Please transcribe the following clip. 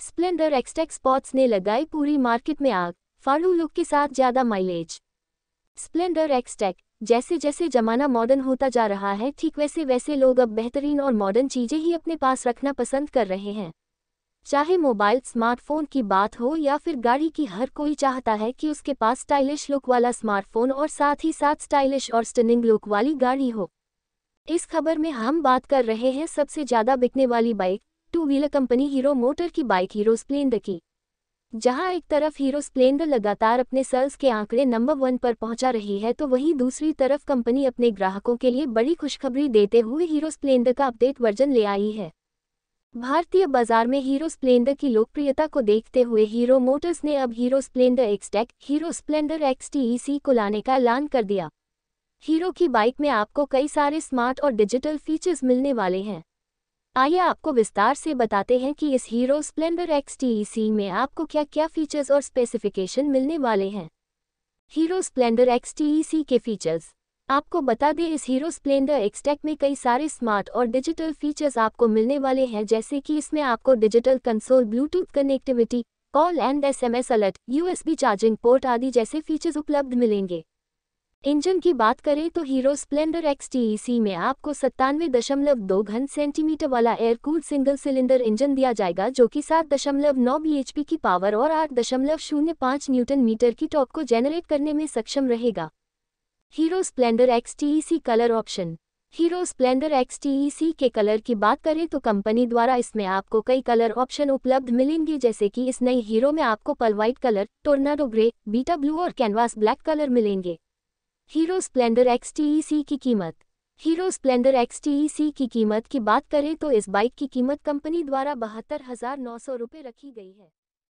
Splendor XTEC spots ने लगाई पूरी मार्केट में आग फाड़ू लुक के साथ ज्यादा माइलेज स्प्लेंडर एक्सटेक जैसे जैसे जमाना मॉडर्न होता जा रहा है ठीक वैसे वैसे लोग अब बेहतरीन और मॉडर्न चीजें ही अपने पास रखना पसंद कर रहे हैं चाहे मोबाइल स्मार्टफोन की बात हो या फिर गाड़ी की हर कोई चाहता है कि उसके पास स्टाइलिश लुक वाला स्मार्टफोन और साथ ही साथ स्टाइलिश और स्टनिंग लुक वाली गाड़ी हो इस खबर में हम बात कर रहे हैं सबसे ज्यादा बिकने वाली bike two wheeler company Hero Motor की बाइक हीरो स्प्लेंडर की जहां एक तरफ हीरो स्प्लेंडर लगातार अपने सेल्स के आंकड़े नंबर वन पर पहुंचा रही है तो वहीं दूसरी तरफ कंपनी अपने ग्राहकों के लिए बड़ी खुशखबरी देते हुए हीरो स्प्लेंडर का अपडेट वर्जन ले आई है भारतीय बाजार में हीरो स्प्लेंडर की लोकप्रियता को देखते हुए हीरो मोटर्स ने अब Hero Splendor XTEC Hero Splendor XTEC को लाने का ऐलान कर दिया हीरो की बाइक में आपको कई सारे स्मार्ट और डिजिटल फीचर्स मिलने वाले हैं आइए आपको विस्तार से बताते हैं कि इस हीरो स्प्लेंडर एक्स में आपको क्या क्या फीचर्स और स्पेसिफिकेशन मिलने वाले हैं हीरो स्प्लेंडर एक्स के फीचर्स आपको बता दें इस हीरो स्प्लेंडर एक्सटेक में कई सारे स्मार्ट और डिजिटल फीचर्स आपको मिलने वाले हैं जैसे कि इसमें आपको digital console Bluetooth connectivity call and SMS alert USB charging port आदि जैसे फीचर्स उपलब्ध मिलेंगे इंजन की बात करें तो हीरो स्प्लेंडर एक्स में आपको सत्तानवे दशमलव दो घन सेंटीमीटर वाला एयरकूल सिंगल सिलेंडर इंजन दिया जाएगा जो कि सात दशमलव नौ बी की पावर और आठ दशमलव शून्य पाँच न्यूटन मीटर की टॉप को जेनरेट करने में सक्षम रहेगा Hero Splendor X colour option Hero Splendor X के कलर की बात करें तो कंपनी द्वारा इसमें आपको कई कलर ऑप्शन उपलब्ध मिलेंगे जैसे कि इस नई हीरो में आपको pearl white colour Tornado grey Beta blue और कैनवास ब्लैक कलर मिलेंगे हीरो स्प्लेंडर एक्स की कीमत हीरो स्प्लेंडर एक्स की कीमत की बात करें तो इस बाइक की कीमत कंपनी द्वारा बहत्तर हज़ार नौ सौ रुपये रखी गई है